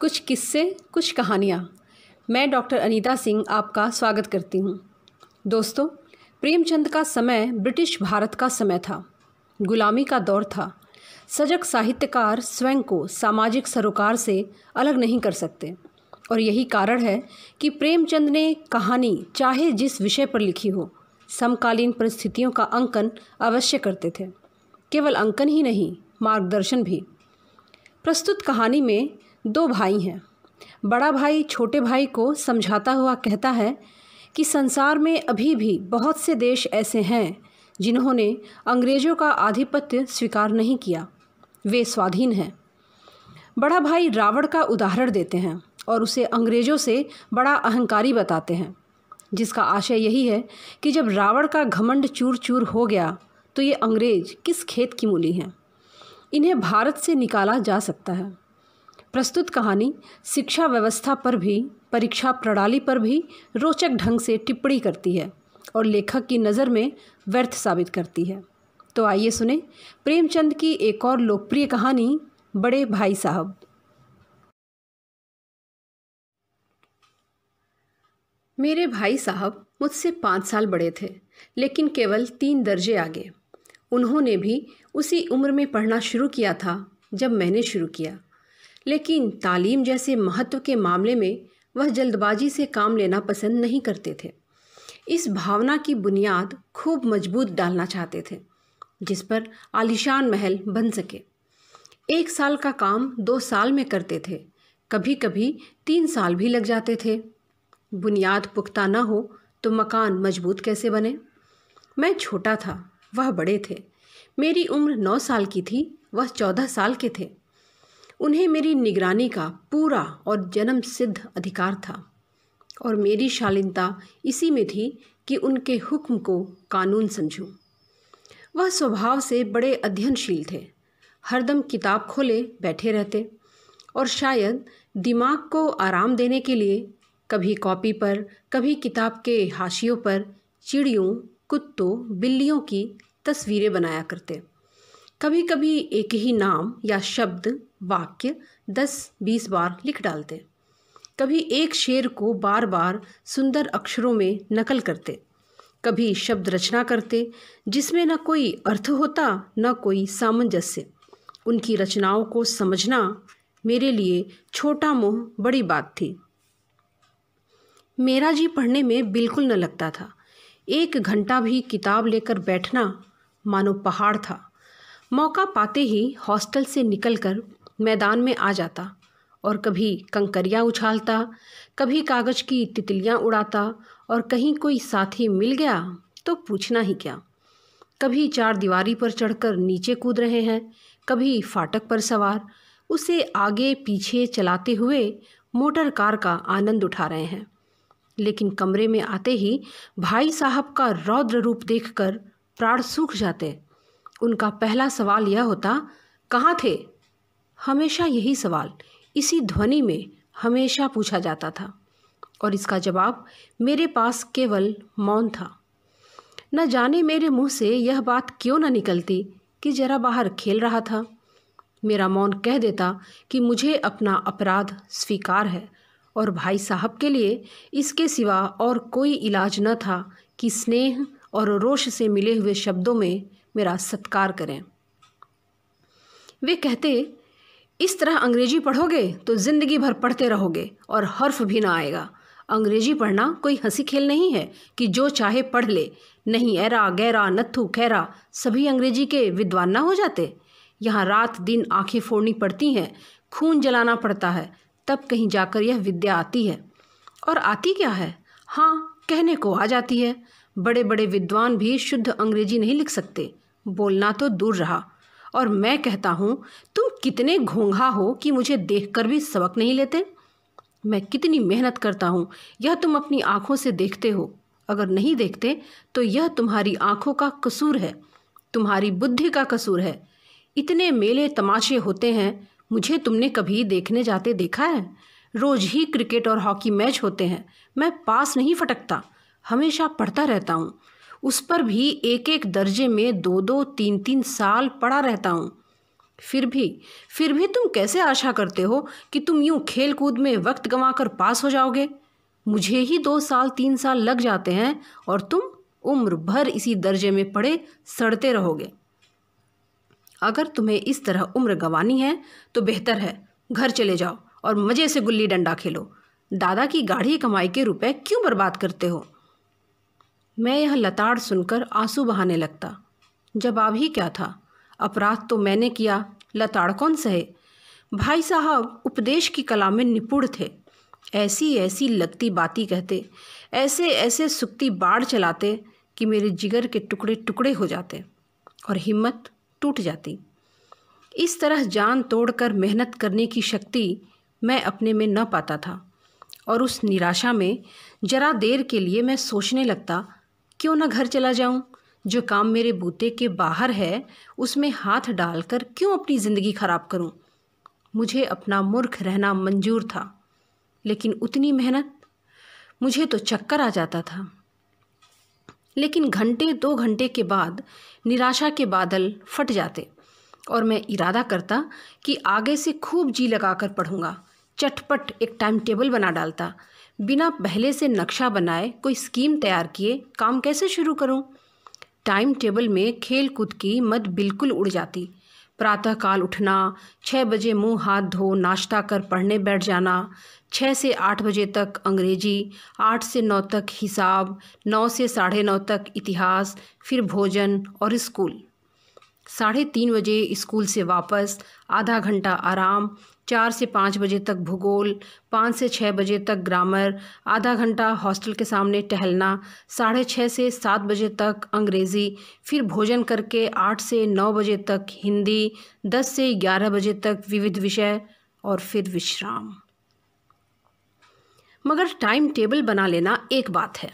कुछ किस्से कुछ कहानियाँ मैं डॉक्टर अनीता सिंह आपका स्वागत करती हूँ दोस्तों प्रेमचंद का समय ब्रिटिश भारत का समय था गुलामी का दौर था सजग साहित्यकार स्वयं को सामाजिक सरोकार से अलग नहीं कर सकते और यही कारण है कि प्रेमचंद ने कहानी चाहे जिस विषय पर लिखी हो समकालीन परिस्थितियों का अंकन अवश्य करते थे केवल अंकन ही नहीं मार्गदर्शन भी प्रस्तुत कहानी में दो भाई हैं बड़ा भाई छोटे भाई को समझाता हुआ कहता है कि संसार में अभी भी बहुत से देश ऐसे हैं जिन्होंने अंग्रेज़ों का आधिपत्य स्वीकार नहीं किया वे स्वाधीन हैं बड़ा भाई रावण का उदाहरण देते हैं और उसे अंग्रेज़ों से बड़ा अहंकारी बताते हैं जिसका आशय यही है कि जब रावण का घमंड चूर चूर हो गया तो ये अंग्रेज किस खेत की मूली हैं इन्हें भारत से निकाला जा सकता है प्रस्तुत कहानी शिक्षा व्यवस्था पर भी परीक्षा प्रणाली पर भी रोचक ढंग से टिप्पणी करती है और लेखक की नज़र में व्यर्थ साबित करती है तो आइए सुने प्रेमचंद की एक और लोकप्रिय कहानी बड़े भाई साहब मेरे भाई साहब मुझसे पाँच साल बड़े थे लेकिन केवल तीन दर्जे आगे उन्होंने भी उसी उम्र में पढ़ना शुरू किया था जब मैंने शुरू किया लेकिन तालीम जैसे महत्व के मामले में वह जल्दबाजी से काम लेना पसंद नहीं करते थे इस भावना की बुनियाद खूब मजबूत डालना चाहते थे जिस पर आलिशान महल बन सके एक साल का काम दो साल में करते थे कभी कभी तीन साल भी लग जाते थे बुनियाद पुख्ता ना हो तो मकान मजबूत कैसे बने मैं छोटा था वह बड़े थे मेरी उम्र नौ साल की थी वह चौदह साल के थे उन्हें मेरी निगरानी का पूरा और जन्म सिद्ध अधिकार था और मेरी शालीनता इसी में थी कि उनके हुक्म को कानून समझूं। वह स्वभाव से बड़े अध्ययनशील थे हरदम किताब खोले बैठे रहते और शायद दिमाग को आराम देने के लिए कभी कॉपी पर कभी किताब के हाशियों पर चिड़ियों कुत्तों बिल्लियों की तस्वीरें बनाया करते कभी कभी एक ही नाम या शब्द वाक्य दस बीस बार लिख डालते कभी एक शेर को बार बार सुंदर अक्षरों में नकल करते कभी शब्द रचना करते जिसमें न कोई अर्थ होता न कोई सामंजस्य उनकी रचनाओं को समझना मेरे लिए छोटा मोह बड़ी बात थी मेरा जी पढ़ने में बिल्कुल न लगता था एक घंटा भी किताब लेकर बैठना मानो पहाड़ था मौका पाते ही हॉस्टल से निकलकर मैदान में आ जाता और कभी कंकरियाँ उछालता कभी कागज़ की तितलियाँ उड़ाता और कहीं कोई साथी मिल गया तो पूछना ही क्या कभी चार दीवारी पर चढ़कर नीचे कूद रहे हैं कभी फाटक पर सवार उसे आगे पीछे चलाते हुए मोटर कार का आनंद उठा रहे हैं लेकिन कमरे में आते ही भाई साहब का रौद्र रूप देखकर प्राण सूख जाते उनका पहला सवाल यह होता कहाँ थे हमेशा यही सवाल इसी ध्वनि में हमेशा पूछा जाता था और इसका जवाब मेरे पास केवल मौन था न जाने मेरे मुंह से यह बात क्यों न निकलती कि जरा बाहर खेल रहा था मेरा मौन कह देता कि मुझे अपना अपराध स्वीकार है और भाई साहब के लिए इसके सिवा और कोई इलाज न था कि स्नेह और रोष से मिले हुए शब्दों में मेरा सत्कार करें वे कहते इस तरह अंग्रेजी पढ़ोगे तो ज़िंदगी भर पढ़ते रहोगे और हर्फ भी ना आएगा अंग्रेजी पढ़ना कोई हंसी खेल नहीं है कि जो चाहे पढ़ ले नहीं एरा गैरा नत्थू खैरा सभी अंग्रेजी के विद्वान ना हो जाते यहाँ रात दिन आंखें फोड़नी पड़ती हैं खून जलाना पड़ता है तब कहीं जाकर यह विद्या आती है और आती क्या है हाँ कहने को आ जाती है बड़े बड़े विद्वान भी शुद्ध अंग्रेजी नहीं लिख सकते बोलना तो दूर रहा और मैं कहता हूँ तुम कितने घोंघा हो कि मुझे देखकर भी सबक नहीं लेते मैं कितनी मेहनत करता हूँ यह तुम अपनी आँखों से देखते हो अगर नहीं देखते तो यह तुम्हारी आँखों का कसूर है तुम्हारी बुद्धि का कसूर है इतने मेले तमाशे होते हैं मुझे तुमने कभी देखने जाते देखा है रोज़ ही क्रिकेट और हॉकी मैच होते हैं मैं पास नहीं फटकता हमेशा पढ़ता रहता हूँ उस पर भी एक एक दर्जे में दो दो तीन तीन साल पड़ा रहता हूँ फिर भी फिर भी तुम कैसे आशा करते हो कि तुम यूं खेल कूद में वक्त गंवा कर पास हो जाओगे मुझे ही दो साल तीन साल लग जाते हैं और तुम उम्र भर इसी दर्जे में पड़े सड़ते रहोगे अगर तुम्हें इस तरह उम्र गंवानी है तो बेहतर है घर चले जाओ और मज़े से गुल्ली डंडा खेलो दादा की गाढ़ी कमाई के रुपए क्यों बर्बाद करते हो मैं यह लताड़ सुनकर आंसू बहाने लगता जवाब ही क्या था अपराध तो मैंने किया लताड़ कौन सहे भाई साहब उपदेश की कला में निपुण थे ऐसी ऐसी लगती बाती कहते ऐसे ऐसे सुखती बाढ़ चलाते कि मेरे जिगर के टुकड़े टुकड़े हो जाते और हिम्मत टूट जाती इस तरह जान तोड़कर मेहनत करने की शक्ति मैं अपने में न पाता था और उस निराशा में जरा देर के लिए मैं सोचने लगता क्यों ना घर चला जाऊं जो काम मेरे बूते के बाहर है उसमें हाथ डालकर क्यों अपनी ज़िंदगी ख़राब करूं? मुझे अपना मूर्ख रहना मंजूर था लेकिन उतनी मेहनत मुझे तो चक्कर आ जाता था लेकिन घंटे दो घंटे के बाद निराशा के बादल फट जाते और मैं इरादा करता कि आगे से खूब जी लगाकर पढ़ूंगा चटपट एक टाइम टेबल बना डालता बिना पहले से नक्शा बनाए कोई स्कीम तैयार किए काम कैसे शुरू करूं? टाइम टेबल में खेल कूद की मत बिल्कुल उड़ जाती प्रातःकाल उठना छः बजे मुंह हाथ धो नाश्ता कर पढ़ने बैठ जाना छः से आठ बजे तक अंग्रेजी आठ से नौ तक हिसाब नौ से साढ़े नौ तक इतिहास फिर भोजन और स्कूल साढ़े तीन बजे स्कूल से वापस आधा घंटा आराम चार से पाँच बजे तक भूगोल पाँच से छः बजे तक ग्रामर आधा घंटा हॉस्टल के सामने टहलना साढ़े छः से सात बजे तक अंग्रेज़ी फिर भोजन करके आठ से नौ बजे तक हिंदी दस से ग्यारह बजे तक विविध विषय और फिर विश्राम मगर टाइम टेबल बना लेना एक बात है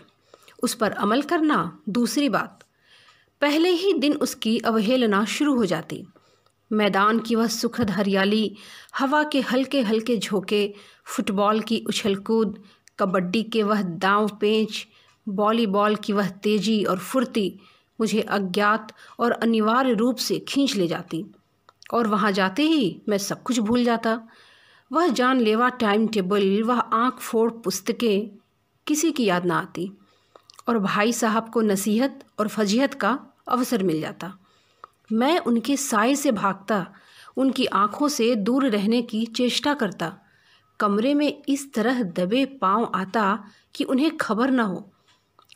उस पर अमल करना दूसरी बात पहले ही दिन उसकी अवहेलना शुरू हो जाती मैदान की वह सुखद हरियाली हवा के हल्के हल्के झोंके फुटबॉल की उछल कूद कबड्डी के वह दाव पेंच वॉलीबॉल की वह तेजी और फुर्ती मुझे अज्ञात और अनिवार्य रूप से खींच ले जाती और वहाँ जाते ही मैं सब कुछ भूल जाता वह जानलेवा टाइम टेबल वह आँख फोड़ पुस्तकें किसी की याद ना आती और भाई साहब को नसीहत और फजीहत का अवसर मिल जाता मैं उनके साय से भागता उनकी आंखों से दूर रहने की चेष्टा करता कमरे में इस तरह दबे पांव आता कि उन्हें खबर न हो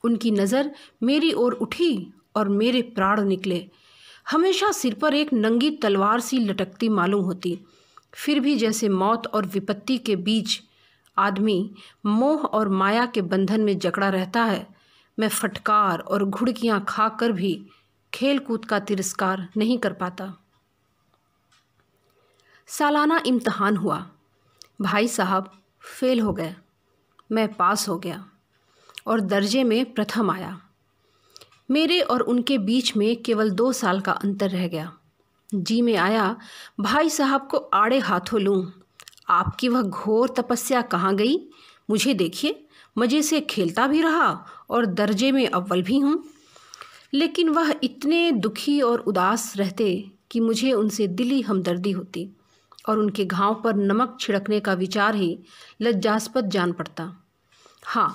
उनकी नज़र मेरी ओर उठी और मेरे प्राण निकले हमेशा सिर पर एक नंगी तलवार सी लटकती मालूम होती फिर भी जैसे मौत और विपत्ति के बीच आदमी मोह और माया के बंधन में जकड़ा रहता है मैं फटकार और घुड़कियाँ खाकर भी खेलकूद का तिरस्कार नहीं कर पाता सालाना इम्तहान हुआ भाई साहब फेल हो गए मैं पास हो गया और दर्जे में प्रथम आया मेरे और उनके बीच में केवल दो साल का अंतर रह गया जी में आया भाई साहब को आड़े हाथों लूँ आपकी वह घोर तपस्या कहाँ गई मुझे देखिए मज़े से खेलता भी रहा और दर्जे में अव्वल भी हूँ लेकिन वह इतने दुखी और उदास रहते कि मुझे उनसे दिली हमदर्दी होती और उनके घाव पर नमक छिड़कने का विचार ही लज्जास्पद जान पड़ता हाँ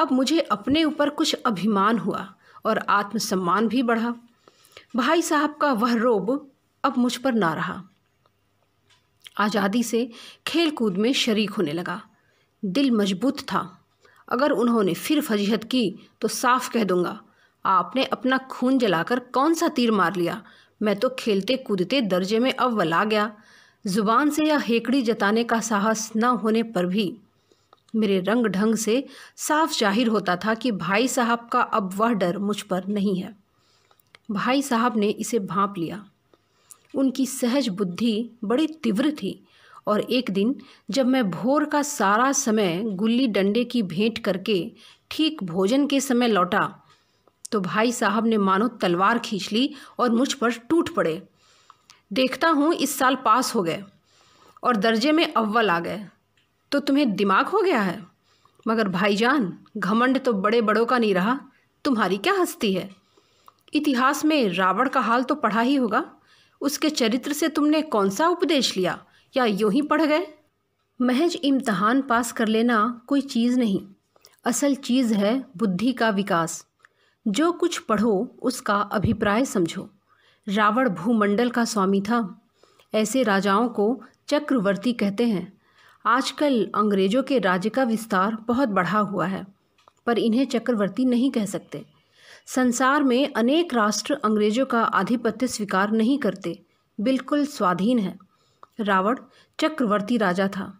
अब मुझे अपने ऊपर कुछ अभिमान हुआ और आत्मसम्मान भी बढ़ा भाई साहब का वह रोब अब मुझ पर ना रहा आज़ादी से खेल कूद में शरीक होने लगा दिल मजबूत था अगर उन्होंने फिर फजीहत की तो साफ कह दूंगा आपने अपना खून जलाकर कौन सा तीर मार लिया मैं तो खेलते कूदते दर्जे में अव्वल आ गया जुबान से यह हेकड़ी जताने का साहस न होने पर भी मेरे रंग ढंग से साफ जाहिर होता था कि भाई साहब का अब वह डर मुझ पर नहीं है भाई साहब ने इसे भांप लिया उनकी सहज बुद्धि बड़ी तीव्र थी और एक दिन जब मैं भोर का सारा समय गुल्ली डंडे की भेंट करके ठीक भोजन के समय लौटा तो भाई साहब ने मानो तलवार खींच ली और मुझ पर टूट पड़े देखता हूँ इस साल पास हो गए और दर्जे में अव्वल आ गए तो तुम्हें दिमाग हो गया है मगर भाईजान घमंड तो बड़े बड़ों का नहीं रहा तुम्हारी क्या हस्ती है इतिहास में रावण का हाल तो पढ़ा ही होगा उसके चरित्र से तुमने कौन सा उपदेश लिया या यूं ही पढ़ गए महज इम्तहान पास कर लेना कोई चीज़ नहीं असल चीज़ है बुद्धि का विकास जो कुछ पढ़ो उसका अभिप्राय समझो रावण भूमंडल का स्वामी था ऐसे राजाओं को चक्रवर्ती कहते हैं आजकल अंग्रेजों के राज्य का विस्तार बहुत बढ़ा हुआ है पर इन्हें चक्रवर्ती नहीं कह सकते संसार में अनेक राष्ट्र अंग्रेजों का आधिपत्य स्वीकार नहीं करते बिल्कुल स्वाधीन है रावण चक्रवर्ती राजा था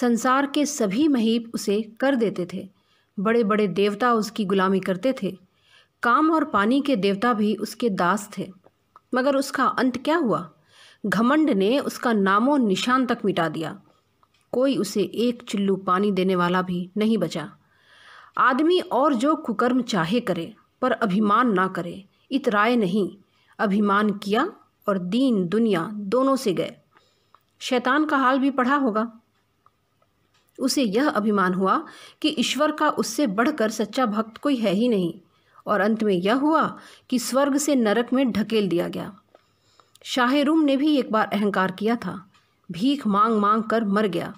संसार के सभी महीप उसे कर देते थे बड़े बड़े देवता उसकी गुलामी करते थे काम और पानी के देवता भी उसके दास थे मगर उसका अंत क्या हुआ घमंड ने उसका नामो निशान तक मिटा दिया कोई उसे एक चिल्लू पानी देने वाला भी नहीं बचा आदमी और जो कुकर्म चाहे करे पर अभिमान ना करे इतराए नहीं अभिमान किया और दीन दुनिया दोनों से गए शैतान का हाल भी पढ़ा होगा उसे यह अभिमान हुआ कि ईश्वर का उससे बढ़कर सच्चा भक्त कोई है ही नहीं और अंत में यह हुआ कि स्वर्ग से नरक में ढकेल दिया गया शाहरुम ने भी एक बार अहंकार किया था भीख मांग मांग कर मर गया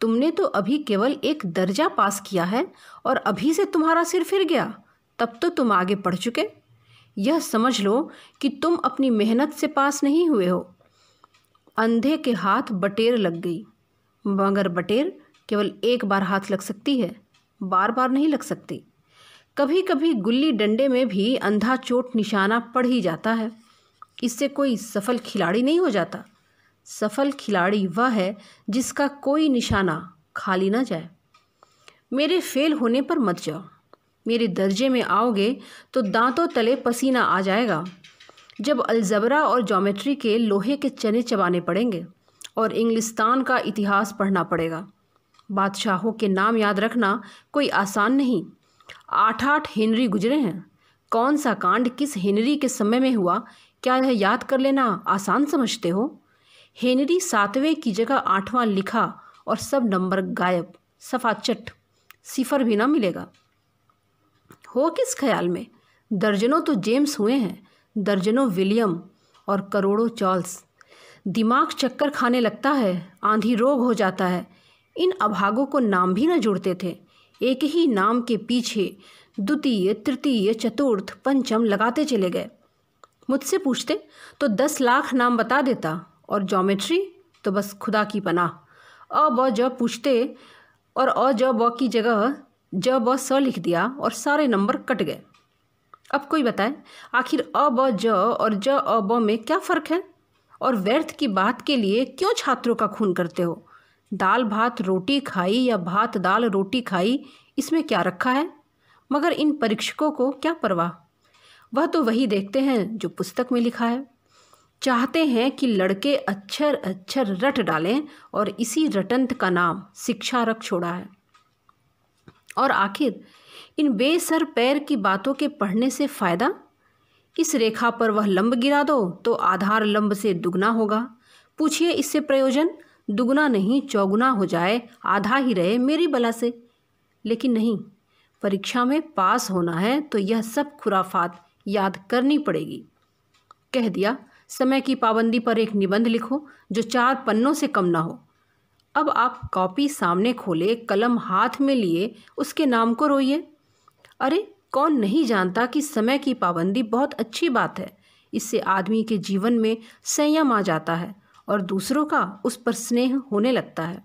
तुमने तो अभी केवल एक दर्जा पास किया है और अभी से तुम्हारा सिर फिर गया तब तो तुम आगे पढ़ चुके यह समझ लो कि तुम अपनी मेहनत से पास नहीं हुए हो अंधे के हाथ बटेर लग गई मगर बटेर केवल एक बार हाथ लग सकती है बार बार नहीं लग सकती कभी कभी गुल्ली डंडे में भी अंधा चोट निशाना पड़ ही जाता है इससे कोई सफल खिलाड़ी नहीं हो जाता सफल खिलाड़ी वह है जिसका कोई निशाना खाली ना जाए मेरे फेल होने पर मत जाओ मेरे दर्जे में आओगे तो दांतों तले पसीना आ जाएगा जब अलजबरा और जोमेट्री के लोहे के चने चबाने पड़ेंगे और इंग्लिस्तान का इतिहास पढ़ना पड़ेगा बादशाहों के नाम याद रखना कोई आसान नहीं आठ आठ हेनरी गुजरे हैं कौन सा कांड किस हेनरी के समय में हुआ क्या यह याद कर लेना आसान समझते हो हेनरी सातवें की जगह आठवां लिखा और सब नंबर गायब सफाचट सिफर भी ना मिलेगा हो किस ख्याल में दर्जनों तो जेम्स हुए हैं दर्जनों विलियम और करोड़ों चार्ल्स दिमाग चक्कर खाने लगता है आंधी रोग हो जाता है इन अभागों को नाम भी न जुड़ते थे एक ही नाम के पीछे द्वितीय तृतीय चतुर्थ पंचम लगाते चले गए मुझसे पूछते तो दस लाख नाम बता देता और जोमेट्री तो बस खुदा की पनाह अ ब ज पूछते और अ ज ब की जगह ज ब स लिख दिया और सारे नंबर कट गए अब कोई बताए आखिर अ ब ज और ज अ ब में क्या फ़र्क है और व्यर्थ की बात के लिए क्यों छात्रों का खून करते हो दाल भात रोटी खाई या भात दाल रोटी खाई इसमें क्या रखा है मगर इन परीक्षकों को क्या परवाह वह तो वही देखते हैं जो पुस्तक में लिखा है चाहते हैं कि लड़के अक्षर अक्षर रट डालें और इसी रटंत का नाम शिक्षा रख छोड़ा है और आखिर इन बेसर पैर की बातों के पढ़ने से फ़ायदा इस रेखा पर वह लंब गिरा दो तो आधार लंब से दुगना होगा पूछिए इससे प्रयोजन दुगुना नहीं चौगुना हो जाए आधा ही रहे मेरी बला से लेकिन नहीं परीक्षा में पास होना है तो यह सब खुराफात याद करनी पड़ेगी कह दिया समय की पाबंदी पर एक निबंध लिखो जो चार पन्नों से कम ना हो अब आप कॉपी सामने खोले कलम हाथ में लिए उसके नाम को रोइए अरे कौन नहीं जानता कि समय की पाबंदी बहुत अच्छी बात है इससे आदमी के जीवन में संयम आ जाता है और दूसरों का उस पर स्नेह होने लगता है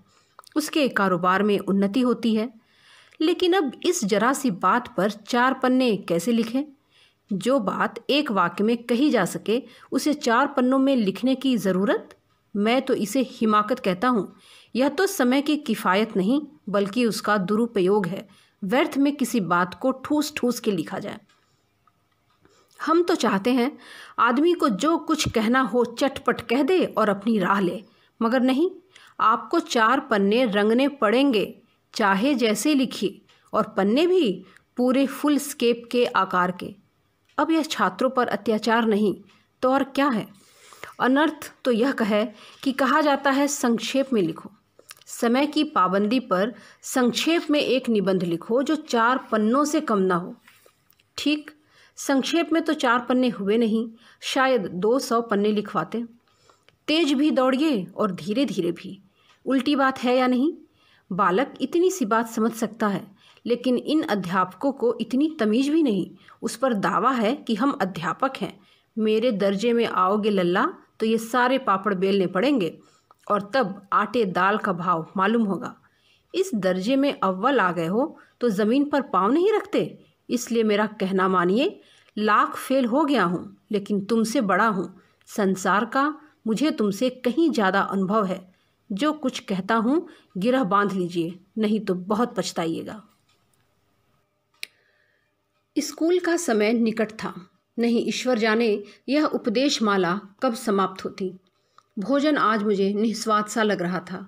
उसके कारोबार में उन्नति होती है लेकिन अब इस जरा सी बात पर चार पन्ने कैसे लिखें जो बात एक वाक्य में कही जा सके उसे चार पन्नों में लिखने की ज़रूरत मैं तो इसे हिमाकत कहता हूँ यह तो समय की किफ़ायत नहीं बल्कि उसका दुरुपयोग है व्यर्थ में किसी बात को ठूस ठूस के लिखा जाए हम तो चाहते हैं आदमी को जो कुछ कहना हो चटपट कह दे और अपनी राह ले मगर नहीं आपको चार पन्ने रंगने पड़ेंगे चाहे जैसे लिखिए और पन्ने भी पूरे फुल स्केप के आकार के अब यह छात्रों पर अत्याचार नहीं तो और क्या है अनर्थ तो यह कहे कि कहा जाता है संक्षेप में लिखो समय की पाबंदी पर संक्षेप में एक निबंध लिखो जो चार पन्नों से कम ना हो ठीक संक्षेप में तो चार पन्ने हुए नहीं शायद दो सौ पन्ने लिखवाते तेज भी दौड़िए और धीरे धीरे भी उल्टी बात है या नहीं बालक इतनी सी बात समझ सकता है लेकिन इन अध्यापकों को इतनी तमीज भी नहीं उस पर दावा है कि हम अध्यापक हैं मेरे दर्जे में आओगे लल्ला तो ये सारे पापड़ बेलने पड़ेंगे और तब आटे दाल का भाव मालूम होगा इस दर्जे में अव्वल आ गए हो तो ज़मीन पर पाँव नहीं रखते इसलिए मेरा कहना मानिए लाख फेल हो गया हूँ लेकिन तुमसे बड़ा हूँ संसार का मुझे तुमसे कहीं ज़्यादा अनुभव है जो कुछ कहता हूँ गिरह बांध लीजिए नहीं तो बहुत पछताइएगा स्कूल का समय निकट था नहीं ईश्वर जाने यह उपदेश माला कब समाप्त होती भोजन आज मुझे निस्वाद सा लग रहा था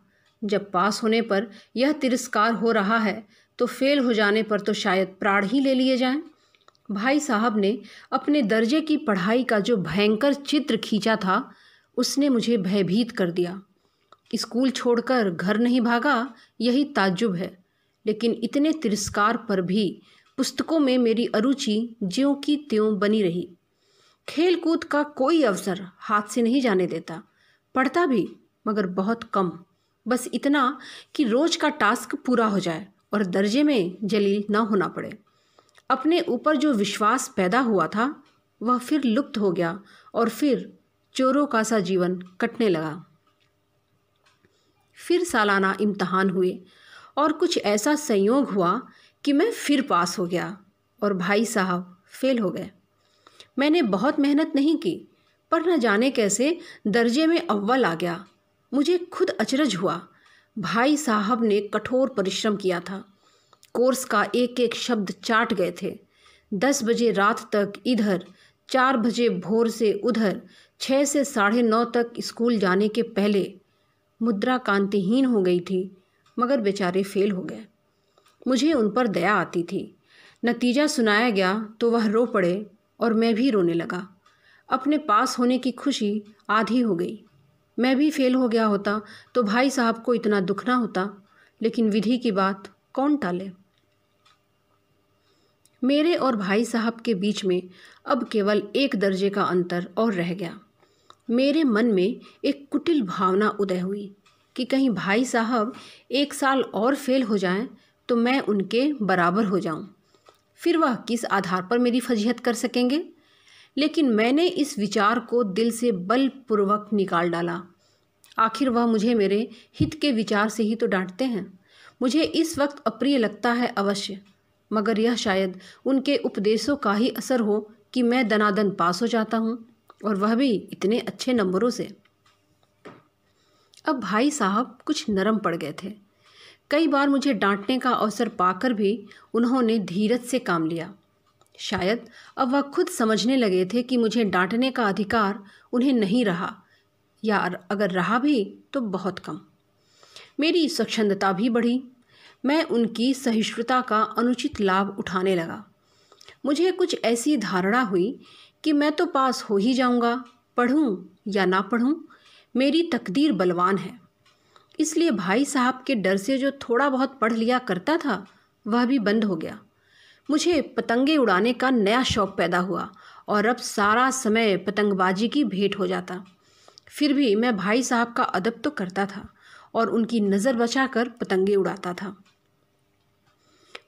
जब पास होने पर यह तिरस्कार हो रहा है तो फेल हो जाने पर तो शायद प्राण ही ले लिए जाएं भाई साहब ने अपने दर्जे की पढ़ाई का जो भयंकर चित्र खींचा था उसने मुझे भयभीत कर दिया स्कूल छोड़कर घर नहीं भागा यही ताज्जुब है लेकिन इतने तिरस्कार पर भी पुस्तकों में मेरी अरुचि ज्यों की त्यों बनी रही खेलकूद का कोई अवसर हाथ से नहीं जाने देता पढ़ता भी मगर बहुत कम बस इतना कि रोज का टास्क पूरा हो जाए और दर्जे में जलील न होना पड़े अपने ऊपर जो विश्वास पैदा हुआ था वह फिर लुप्त हो गया और फिर चोरों का सा जीवन कटने लगा फिर सालाना इम्तहान हुए और कुछ ऐसा संयोग हुआ कि मैं फिर पास हो गया और भाई साहब फेल हो गए मैंने बहुत मेहनत नहीं की पर न जाने कैसे दर्जे में अव्वल आ गया मुझे खुद अचरज हुआ भाई साहब ने कठोर परिश्रम किया था कोर्स का एक एक शब्द चाट गए थे दस बजे रात तक इधर चार बजे भोर से उधर छः से साढ़े नौ तक स्कूल जाने के पहले मुद्रा कांतिहीन हो गई थी मगर बेचारे फेल हो गए मुझे उन पर दया आती थी नतीजा सुनाया गया तो वह रो पड़े और मैं भी रोने लगा अपने पास होने की खुशी आधी हो गई मैं भी फेल हो गया होता तो भाई साहब को इतना दुख ना होता लेकिन विधि की बात कौन टाले मेरे और भाई साहब के बीच में अब केवल एक दर्जे का अंतर और रह गया मेरे मन में एक कुटिल भावना उदय हुई कि कहीं भाई साहब एक साल और फेल हो जाएं तो मैं उनके बराबर हो जाऊं। फिर वह किस आधार पर मेरी फजीहत कर सकेंगे लेकिन मैंने इस विचार को दिल से बलपूर्वक निकाल डाला आखिर वह मुझे मेरे हित के विचार से ही तो डांटते हैं मुझे इस वक्त अप्रिय लगता है अवश्य मगर यह शायद उनके उपदेशों का ही असर हो कि मैं दनादन पास हो जाता हूँ और वह भी इतने अच्छे नंबरों से अब भाई साहब कुछ नरम पड़ गए थे कई बार मुझे डांटने का अवसर पाकर भी उन्होंने धीरज से काम लिया शायद अब वह खुद समझने लगे थे कि मुझे डांटने का अधिकार उन्हें नहीं रहा या अगर रहा भी तो बहुत कम मेरी स्वच्छंदता भी बढ़ी मैं उनकी सहिष्णुता का अनुचित लाभ उठाने लगा मुझे कुछ ऐसी धारणा हुई कि मैं तो पास हो ही जाऊंगा पढ़ूं या ना पढ़ूं मेरी तकदीर बलवान है इसलिए भाई साहब के डर से जो थोड़ा बहुत पढ़ लिया करता था वह भी बंद हो गया मुझे पतंगे उड़ाने का नया शौक पैदा हुआ और अब सारा समय पतंगबाजी की भेंट हो जाता फिर भी मैं भाई साहब का अदब तो करता था और उनकी नज़र बचा कर पतंगे उड़ाता था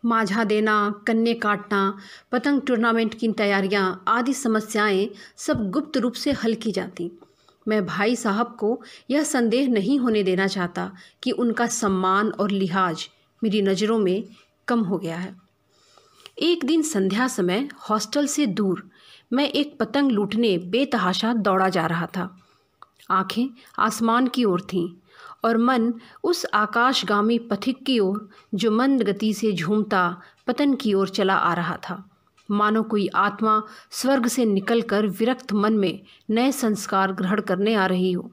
माझा देना कन्ने काटना पतंग टूर्नामेंट की तैयारियां आदि समस्याएं सब गुप्त रूप से हल की जाती मैं भाई साहब को यह संदेह नहीं होने देना चाहता कि उनका सम्मान और लिहाज मेरी नज़रों में कम हो गया है एक दिन संध्या समय हॉस्टल से दूर मैं एक पतंग लूटने बेतहाशा दौड़ा जा रहा था आंखें आसमान की ओर थीं और मन उस आकाशगामी पथिक की ओर जो मंद गति से झूमता पतन की ओर चला आ रहा था मानो कोई आत्मा स्वर्ग से निकलकर विरक्त मन में नए संस्कार ग्रहण करने आ रही हो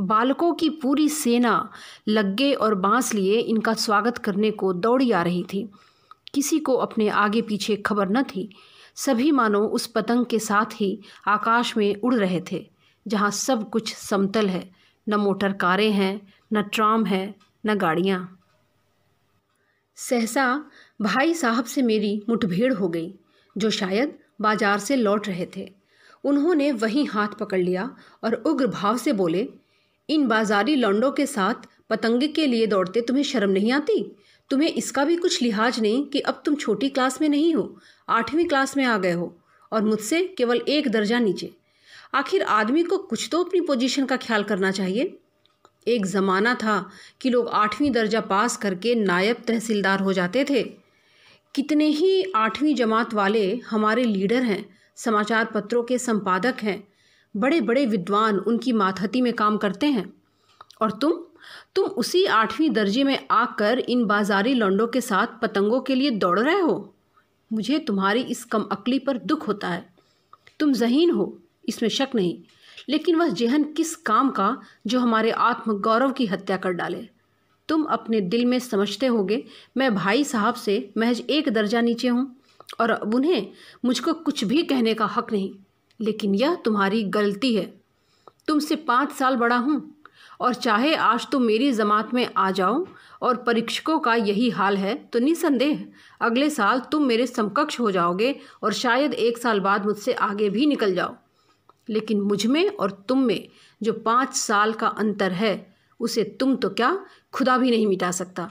बालकों की पूरी सेना लग्गे और बांस लिए इनका स्वागत करने को दौड़ी आ रही थी किसी को अपने आगे पीछे खबर न थी सभी मानो उस पतंग के साथ ही आकाश में उड़ रहे थे जहाँ सब कुछ समतल है न मोटर कारें हैं न ट्राम है न गाड़ियाँ सहसा भाई साहब से मेरी मुठभेड़ हो गई जो शायद बाजार से लौट रहे थे उन्होंने वहीं हाथ पकड़ लिया और उग्र भाव से बोले इन बाजारी लौंडों के साथ पतंगे के लिए दौड़ते तुम्हें शर्म नहीं आती तुम्हें इसका भी कुछ लिहाज नहीं कि अब तुम छोटी क्लास में नहीं हो आठवीं क्लास में आ गए हो और मुझसे केवल एक दर्जा नीचे आखिर आदमी को कुछ तो अपनी पोजीशन का ख्याल करना चाहिए एक ज़माना था कि लोग आठवीं दर्जा पास करके नायब तहसीलदार हो जाते थे कितने ही आठवीं जमात वाले हमारे लीडर हैं समाचार पत्रों के संपादक हैं बड़े बड़े विद्वान उनकी माथहती में काम करते हैं और तुम तुम उसी आठवीं दर्जे में आकर इन बाजारी लंडों के साथ पतंगों के लिए दौड़ रहे हो मुझे तुम्हारी इस कम अकली पर दुख होता है तुम जहीन हो इसमें शक नहीं लेकिन वह जेहन किस काम का जो हमारे आत्मगौरव की हत्या कर डाले तुम अपने दिल में समझते होगे मैं भाई साहब से महज एक दर्जा नीचे हूँ और अब उन्हें मुझको कुछ भी कहने का हक नहीं लेकिन यह तुम्हारी गलती है तुमसे पाँच साल बड़ा हूँ और चाहे आज तुम तो मेरी जमात में आ जाओ और परीक्षकों का यही हाल है तो निसंदेह अगले साल तुम मेरे समकक्ष हो जाओगे और शायद एक साल बाद मुझसे आगे भी निकल जाओ लेकिन मुझ में और तुम में जो पाँच साल का अंतर है उसे तुम तो क्या खुदा भी नहीं मिटा सकता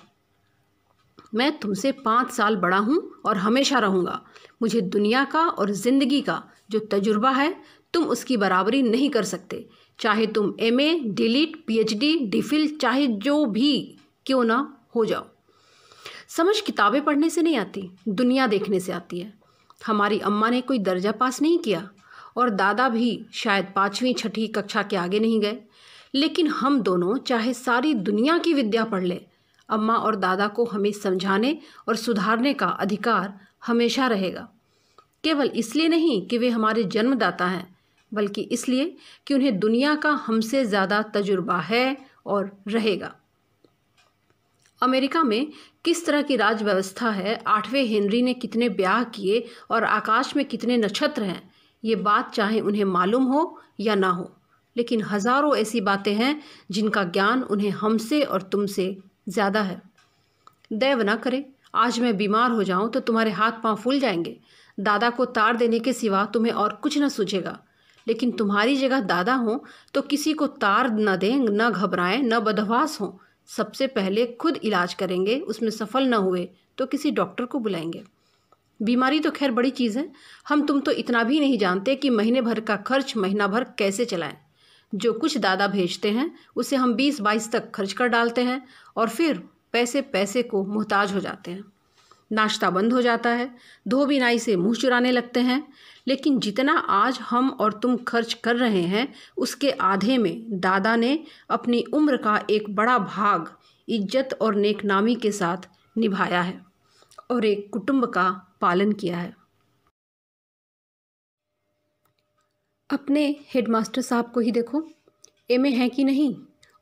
मैं तुमसे पाँच साल बड़ा हूँ और हमेशा रहूँगा मुझे दुनिया का और ज़िंदगी का जो तजुर्बा है तुम उसकी बराबरी नहीं कर सकते चाहे तुम M A DLitt D DPhil चाहे जो भी क्यों ना हो जाओ समझ किताबें पढ़ने से नहीं आती दुनिया देखने से आती है हमारी अम्मा ने कोई दर्जा पास नहीं किया और दादा भी शायद पाँचवीं छठी कक्षा के आगे नहीं गए लेकिन हम दोनों चाहे सारी दुनिया की विद्या पढ़ ले अम्मा और दादा को हमें समझाने और सुधारने का अधिकार हमेशा रहेगा केवल इसलिए नहीं कि वे हमारे जन्मदाता हैं बल्कि इसलिए कि उन्हें दुनिया का हमसे ज़्यादा तजुर्बा है और रहेगा अमेरिका में किस तरह की राज व्यवस्था है आठवें हेनरी ने कितने ब्याह किए और आकाश में कितने नक्षत्र हैं ये बात चाहे उन्हें मालूम हो या ना हो लेकिन हज़ारों ऐसी बातें हैं जिनका ज्ञान उन्हें हमसे और तुमसे ज़्यादा है दैव ना करें आज मैं बीमार हो जाऊं तो तुम्हारे हाथ पांव फूल जाएंगे दादा को तार देने के सिवा तुम्हें और कुछ न सूझेगा लेकिन तुम्हारी जगह दादा हों तो किसी को तार न दें न घबराएं न बदहवास हों सबसे पहले खुद इलाज करेंगे उसमें सफल न हुए तो किसी डॉक्टर को बुलाएंगे बीमारी तो खैर बड़ी चीज़ है हम तुम तो इतना भी नहीं जानते कि महीने भर का खर्च महीना भर कैसे चलाएं जो कुछ दादा भेजते हैं उसे हम बीस बाईस तक खर्च कर डालते हैं और फिर पैसे पैसे को मोहताज हो जाते हैं नाश्ता बंद हो जाता है धोबिनाई से मुंह चुराने लगते हैं लेकिन जितना आज हम और तुम खर्च कर रहे हैं उसके आधे में दादा ने अपनी उम्र का एक बड़ा भाग इज्जत और नेकनामी के साथ निभाया है और एक कुटुंब का पालन किया है अपने हेडमास्टर साहब को ही देखो एम ए हैं कि नहीं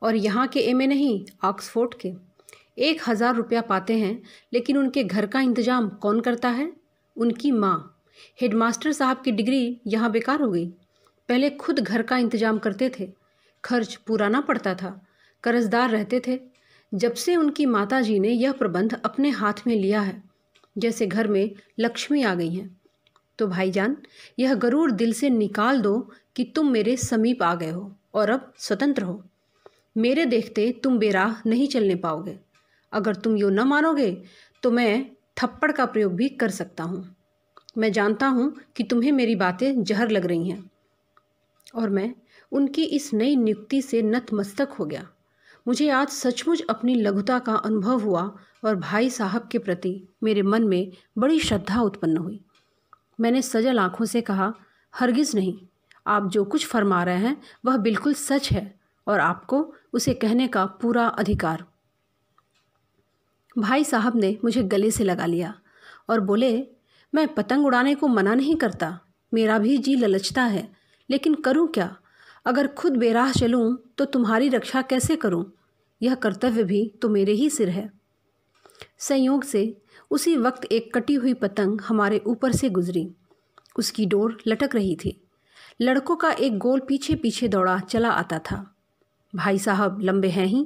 और यहाँ के एम ए नहीं ऑक्सफोर्ड के एक हज़ार रुपया पाते हैं लेकिन उनके घर का इंतज़ाम कौन करता है उनकी माँ हेडमास्टर साहब की डिग्री यहाँ बेकार हो गई पहले खुद घर का इंतजाम करते थे खर्च पुराना पड़ता था कर्जदार रहते थे जब से उनकी माता जी ने यह प्रबंध अपने हाथ में लिया है जैसे घर में लक्ष्मी आ गई हैं तो भाईजान यह गरूर दिल से निकाल दो कि तुम मेरे समीप आ गए हो और अब स्वतंत्र हो मेरे देखते तुम बेराह नहीं चलने पाओगे अगर तुम यो न मानोगे तो मैं थप्पड़ का प्रयोग भी कर सकता हूँ मैं जानता हूँ कि तुम्हें मेरी बातें जहर लग रही हैं और मैं उनकी इस नई नियुक्ति से नतमस्तक हो गया मुझे आज सचमुच अपनी लघुता का अनुभव हुआ और भाई साहब के प्रति मेरे मन में बड़ी श्रद्धा उत्पन्न हुई मैंने सजल आँखों से कहा हरगिज़ नहीं आप जो कुछ फरमा रहे हैं वह बिल्कुल सच है और आपको उसे कहने का पूरा अधिकार भाई साहब ने मुझे गले से लगा लिया और बोले मैं पतंग उड़ाने को मना नहीं करता मेरा भी जी ललचता है लेकिन करूं क्या अगर खुद बेराह चलूं तो तुम्हारी रक्षा कैसे करूं यह कर्तव्य भी तो मेरे ही सिर है संयोग से उसी वक्त एक कटी हुई पतंग हमारे ऊपर से गुजरी उसकी डोर लटक रही थी लड़कों का एक गोल पीछे पीछे दौड़ा चला आता था भाई साहब लंबे हैं ही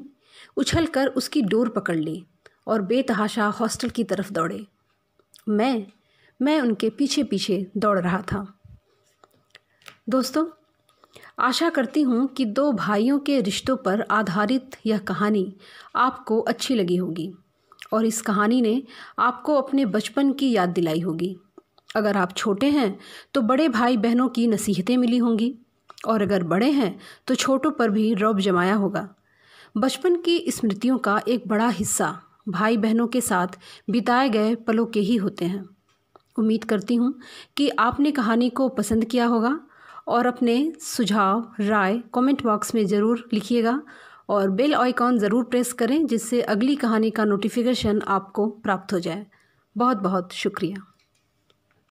उछल कर उसकी डोर पकड़ ली और बेतहाशा हॉस्टल की तरफ दौड़े मैं मैं उनके पीछे पीछे दौड़ रहा था दोस्तों आशा करती हूँ कि दो भाइयों के रिश्तों पर आधारित यह कहानी आपको अच्छी लगी होगी और इस कहानी ने आपको अपने बचपन की याद दिलाई होगी अगर आप छोटे हैं तो बड़े भाई बहनों की नसीहतें मिली होंगी और अगर बड़े हैं तो छोटों पर भी रौब जमाया होगा बचपन की स्मृतियों का एक बड़ा हिस्सा भाई बहनों के साथ बिताए गए पलों के ही होते हैं उम्मीद करती हूँ कि आपने कहानी को पसंद किया होगा और अपने सुझाव राय कमेंट बॉक्स में ज़रूर लिखिएगा और बेल आइकॉन ज़रूर प्रेस करें जिससे अगली कहानी का नोटिफिकेशन आपको प्राप्त हो जाए बहुत बहुत शुक्रिया